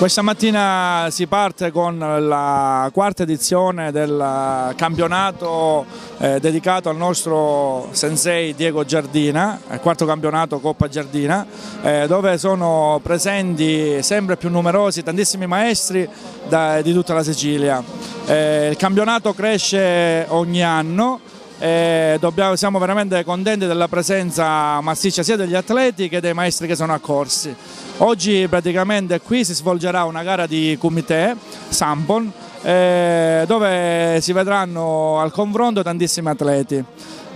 Questa mattina si parte con la quarta edizione del campionato eh, dedicato al nostro sensei Diego Giardina, il eh, quarto campionato Coppa Giardina, eh, dove sono presenti sempre più numerosi, tantissimi maestri da, di tutta la Sicilia. Eh, il campionato cresce ogni anno eh, dobbiamo, siamo veramente contenti della presenza massiccia sia degli atleti che dei maestri che sono accorsi. Oggi praticamente qui si svolgerà una gara di comité Sampon eh, dove si vedranno al confronto tantissimi atleti.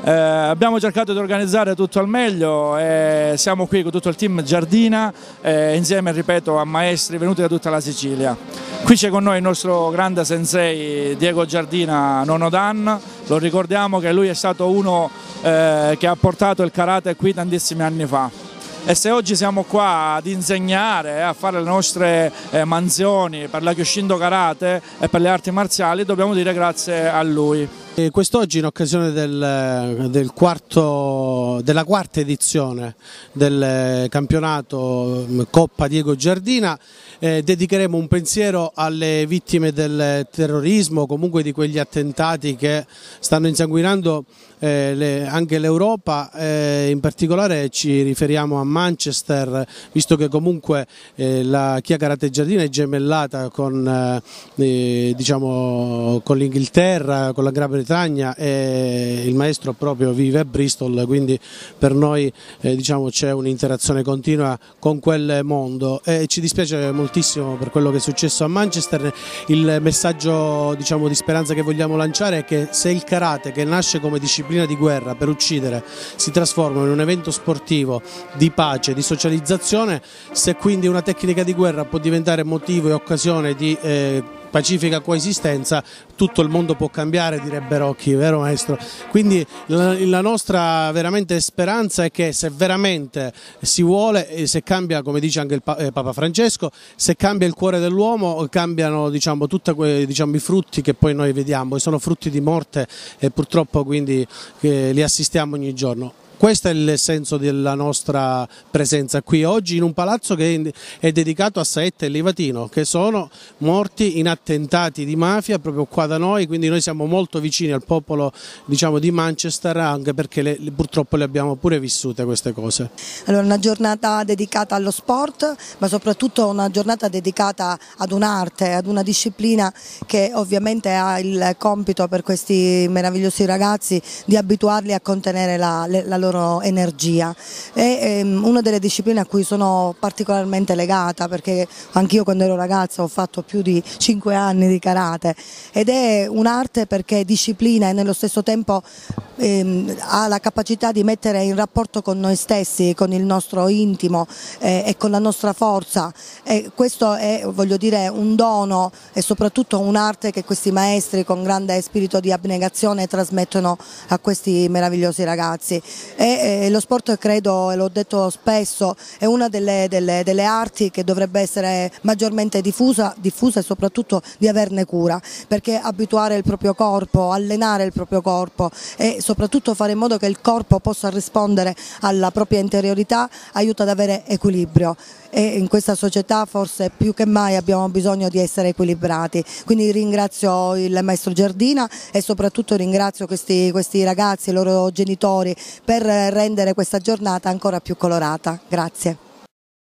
Eh, abbiamo cercato di organizzare tutto al meglio e siamo qui con tutto il team Giardina eh, insieme ripeto a maestri venuti da tutta la Sicilia. Qui c'è con noi il nostro grande sensei Diego Giardina Nonodan, lo ricordiamo che lui è stato uno eh, che ha portato il karate qui tantissimi anni fa e se oggi siamo qua ad insegnare, eh, a fare le nostre eh, mansioni per la Kyoshindo Karate e per le arti marziali, dobbiamo dire grazie a lui. Quest'oggi in occasione del, del quarto, della quarta edizione del eh, campionato mm, Coppa Diego Giardina eh, dedicheremo un pensiero alle vittime del terrorismo, comunque di quegli attentati che stanno insanguinando eh, le, anche l'Europa, eh, in particolare ci riferiamo a Manchester, visto che comunque eh, la Chia Karateggiatina è gemellata con, eh, eh, diciamo, con l'Inghilterra, con la Gran Bretagna e il maestro proprio vive a Bristol, quindi per noi diciamo, c'è un'interazione continua con quel mondo e ci dispiace moltissimo per quello che è successo a Manchester, il messaggio diciamo, di speranza che vogliamo lanciare è che se il karate che nasce come disciplina disciplina di guerra per uccidere si trasforma in un evento sportivo di pace, di socializzazione, se quindi una tecnica di guerra può diventare motivo e occasione di... Eh, pacifica coesistenza tutto il mondo può cambiare, direbbe Rocchi, vero maestro? Quindi la, nostra veramente speranza è che se veramente si vuole, e se cambia, come dice anche il eh, Papa Francesco, se cambia il cuore dell'uomo, cambiano diciamo, tutti diciamo, i frutti che poi noi vediamo, e sono frutti di morte e purtroppo quindi eh, li assistiamo ogni giorno. Questo è il senso della nostra presenza qui oggi in un palazzo che è dedicato a Saetta e Livatino che sono morti in attentati di mafia proprio qua da noi, quindi noi siamo molto vicini al popolo diciamo, di Manchester anche perché le, purtroppo le abbiamo pure vissute queste cose. Allora una giornata dedicata allo sport ma soprattutto una giornata dedicata ad un'arte, ad una disciplina che ovviamente ha il compito per questi meravigliosi ragazzi di abituarli a contenere la, la loro loro energia. È ehm, una delle discipline a cui sono particolarmente legata perché anch'io quando ero ragazza ho fatto più di 5 anni di karate ed è un'arte perché disciplina e nello stesso tempo ehm, ha la capacità di mettere in rapporto con noi stessi, con il nostro intimo eh, e con la nostra forza. E eh, questo è dire, un dono e soprattutto un'arte che questi maestri con grande spirito di abnegazione trasmettono a questi meravigliosi ragazzi. E, eh, lo sport credo, e l'ho detto spesso, è una delle, delle, delle, arti che dovrebbe essere maggiormente diffusa, diffusa e soprattutto di averne cura, perché abituare il proprio corpo, allenare il proprio corpo e soprattutto fare in modo che il corpo possa rispondere alla propria interiorità aiuta ad avere equilibrio e in questa società forse più che mai abbiamo bisogno di essere equilibrati. Quindi ringrazio il maestro Giardina e soprattutto ringrazio questi, questi ragazzi, i loro genitori per rendere questa giornata ancora più colorata. Grazie.